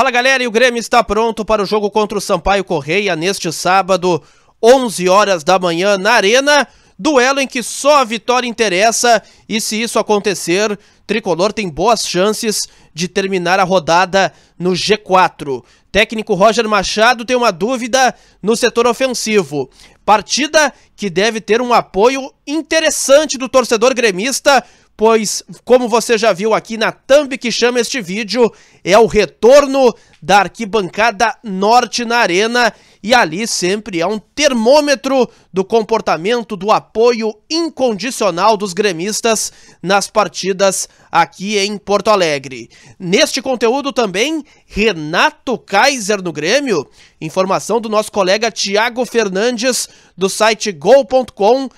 Fala galera, e o Grêmio está pronto para o jogo contra o Sampaio Correia neste sábado, 11 horas da manhã, na Arena. Duelo em que só a vitória interessa, e se isso acontecer, Tricolor tem boas chances de terminar a rodada no G4. Técnico Roger Machado tem uma dúvida no setor ofensivo. Partida que deve ter um apoio interessante do torcedor gremista, pois, como você já viu aqui na thumb que chama este vídeo, é o retorno da arquibancada norte na arena e ali sempre é um termômetro do comportamento, do apoio incondicional dos gremistas nas partidas aqui em Porto Alegre. Neste conteúdo também, Renato Kaiser no Grêmio, informação do nosso colega Tiago Fernandes do site gol.com,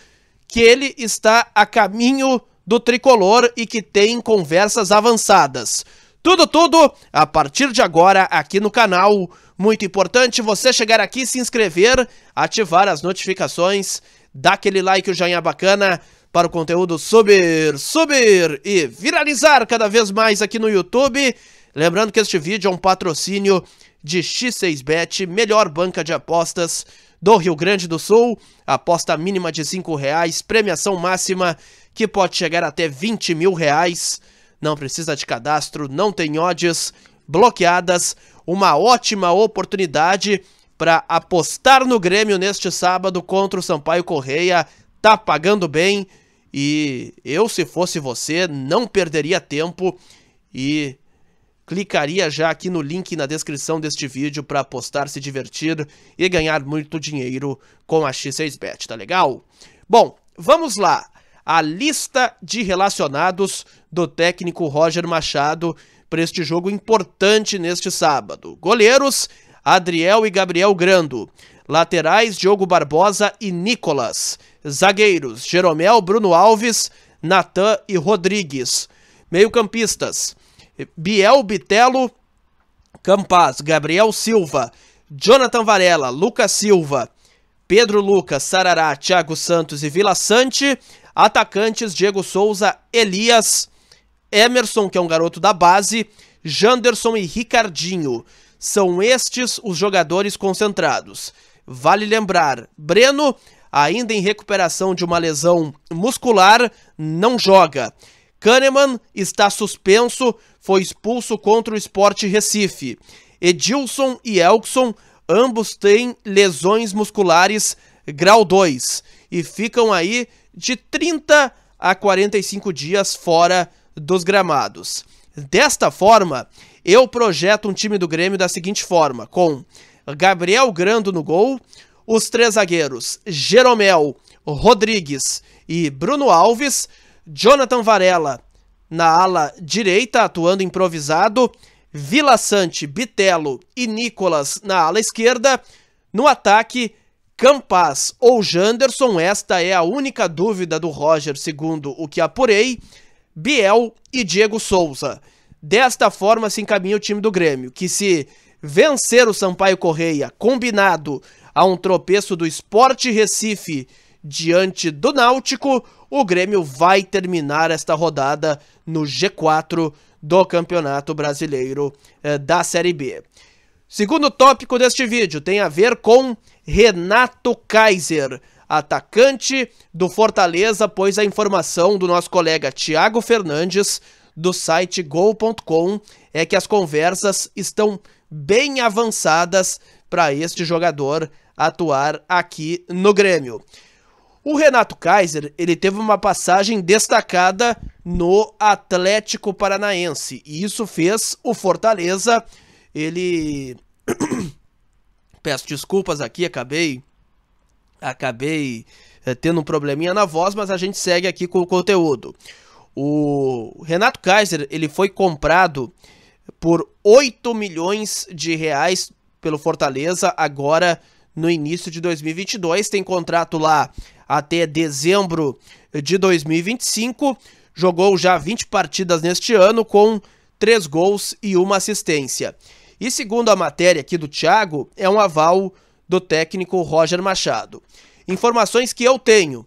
que ele está a caminho do tricolor e que tem conversas avançadas. Tudo, tudo a partir de agora aqui no canal. Muito importante você chegar aqui, se inscrever, ativar as notificações, dar aquele like, o joinha bacana para o conteúdo subir, subir e viralizar cada vez mais aqui no YouTube. Lembrando que este vídeo é um patrocínio de X6Bet, melhor banca de apostas do Rio Grande do Sul. Aposta mínima de R$ reais, premiação máxima que pode chegar até 20 mil reais. Não precisa de cadastro, não tem odds bloqueadas. Uma ótima oportunidade para apostar no Grêmio neste sábado contra o Sampaio Correia. Tá pagando bem e eu, se fosse você, não perderia tempo e clicaria já aqui no link na descrição deste vídeo para apostar, se divertir e ganhar muito dinheiro com a X6Bet, tá legal? Bom, vamos lá a lista de relacionados do técnico Roger Machado para este jogo importante neste sábado. Goleiros: Adriel e Gabriel Grando. Laterais: Diogo Barbosa e Nicolas. Zagueiros: Jeromel, Bruno Alves, Natan e Rodrigues. Meio-campistas: Biel Bitelo, Campaz, Gabriel Silva, Jonathan Varela, Lucas Silva, Pedro Lucas, Sarará, Thiago Santos e Vila Sante. Atacantes, Diego Souza, Elias, Emerson, que é um garoto da base, Janderson e Ricardinho. São estes os jogadores concentrados. Vale lembrar, Breno, ainda em recuperação de uma lesão muscular, não joga. Kahneman está suspenso, foi expulso contra o Sport Recife. Edilson e Elkson Ambos têm lesões musculares grau 2 e ficam aí de 30 a 45 dias fora dos gramados. Desta forma, eu projeto um time do Grêmio da seguinte forma: com Gabriel Grando no gol, os três zagueiros Jeromel, Rodrigues e Bruno Alves, Jonathan Varela na ala direita, atuando improvisado, Vila Sante, Bitelo e Nicolas na ala esquerda. No ataque, Campas ou Janderson, esta é a única dúvida do Roger, segundo o que apurei. Biel e Diego Souza. Desta forma se encaminha o time do Grêmio, que se vencer o Sampaio Correia, combinado a um tropeço do Esporte Recife diante do Náutico, o Grêmio vai terminar esta rodada no G4 do Campeonato Brasileiro eh, da Série B. Segundo tópico deste vídeo tem a ver com Renato Kaiser, atacante do Fortaleza, pois a informação do nosso colega Thiago Fernandes do site gol.com é que as conversas estão bem avançadas para este jogador atuar aqui no Grêmio. O Renato Kaiser, ele teve uma passagem destacada no Atlético Paranaense, e isso fez o Fortaleza, ele Peço desculpas aqui, acabei acabei é, tendo um probleminha na voz, mas a gente segue aqui com o conteúdo. O Renato Kaiser, ele foi comprado por 8 milhões de reais pelo Fortaleza agora no início de 2022, tem contrato lá até dezembro de 2025. Jogou já 20 partidas neste ano com 3 gols e uma assistência. E segundo a matéria aqui do Thiago, é um aval do técnico Roger Machado. Informações que eu tenho,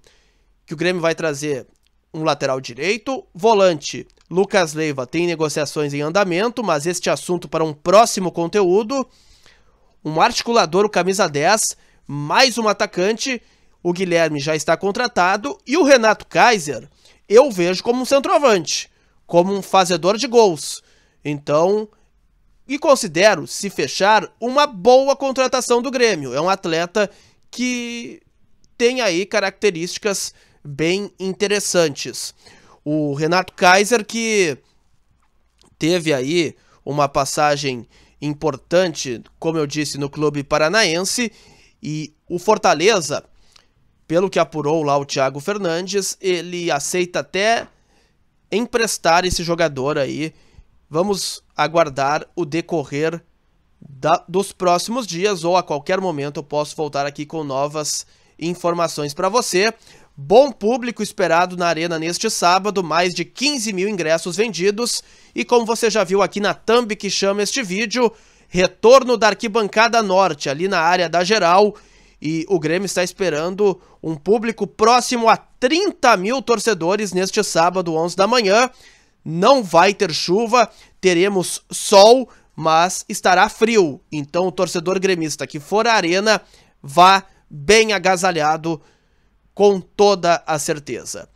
que o Grêmio vai trazer um lateral direito, volante. Lucas Leiva tem negociações em andamento, mas este assunto para um próximo conteúdo. Um articulador, o camisa 10, mais um atacante o Guilherme já está contratado e o Renato Kaiser eu vejo como um centroavante, como um fazedor de gols. Então, e considero, se fechar, uma boa contratação do Grêmio. É um atleta que tem aí características bem interessantes. O Renato Kaiser que teve aí uma passagem importante, como eu disse, no clube paranaense e o Fortaleza pelo que apurou lá o Thiago Fernandes, ele aceita até emprestar esse jogador aí. Vamos aguardar o decorrer da, dos próximos dias ou a qualquer momento eu posso voltar aqui com novas informações para você. Bom público esperado na Arena neste sábado, mais de 15 mil ingressos vendidos. E como você já viu aqui na thumb que chama este vídeo, retorno da arquibancada norte, ali na área da geral. E o Grêmio está esperando um público próximo a 30 mil torcedores neste sábado, 11 da manhã. Não vai ter chuva, teremos sol, mas estará frio. Então, o torcedor gremista que for à arena vá bem agasalhado, com toda a certeza.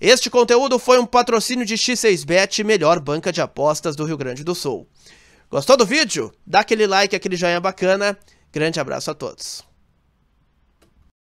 Este conteúdo foi um patrocínio de X6Bet, melhor banca de apostas do Rio Grande do Sul. Gostou do vídeo? Dá aquele like, aquele joinha bacana. Grande abraço a todos.